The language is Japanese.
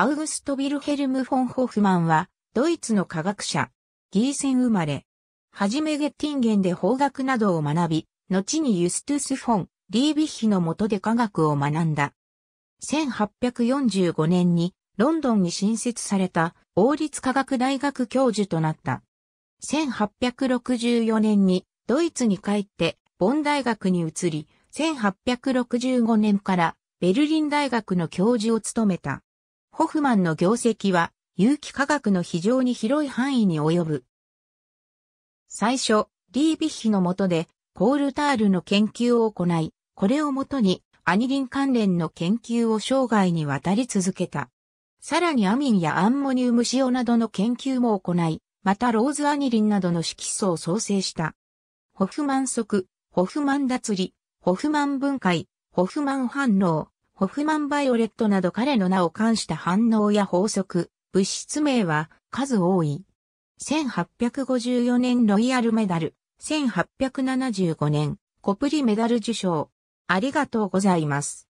アウグスト・ビルヘルム・フォン・ホフマンは、ドイツの科学者、ギーセン生まれ。はじめゲッティンゲンで法学などを学び、後にユストゥス・フォン、リービッヒの下で科学を学んだ。1845年にロンドンに新設された王立科学大学教授となった。1864年にドイツに帰ってボン大学に移り、1865年からベルリン大学の教授を務めた。ホフマンの業績は、有機化学の非常に広い範囲に及ぶ。最初、リービッヒの下で、コールタールの研究を行い、これをもとに、アニリン関連の研究を生涯にわたり続けた。さらにアミンやアンモニウム塩などの研究も行い、またローズアニリンなどの色素を創生した。ホフマン即、ホフマン脱離、ホフマン分解、ホフマン反応、ホフマン・バイオレットなど彼の名を冠した反応や法則、物質名は数多い。1854年ロイヤルメダル、1875年コプリメダル受賞。ありがとうございます。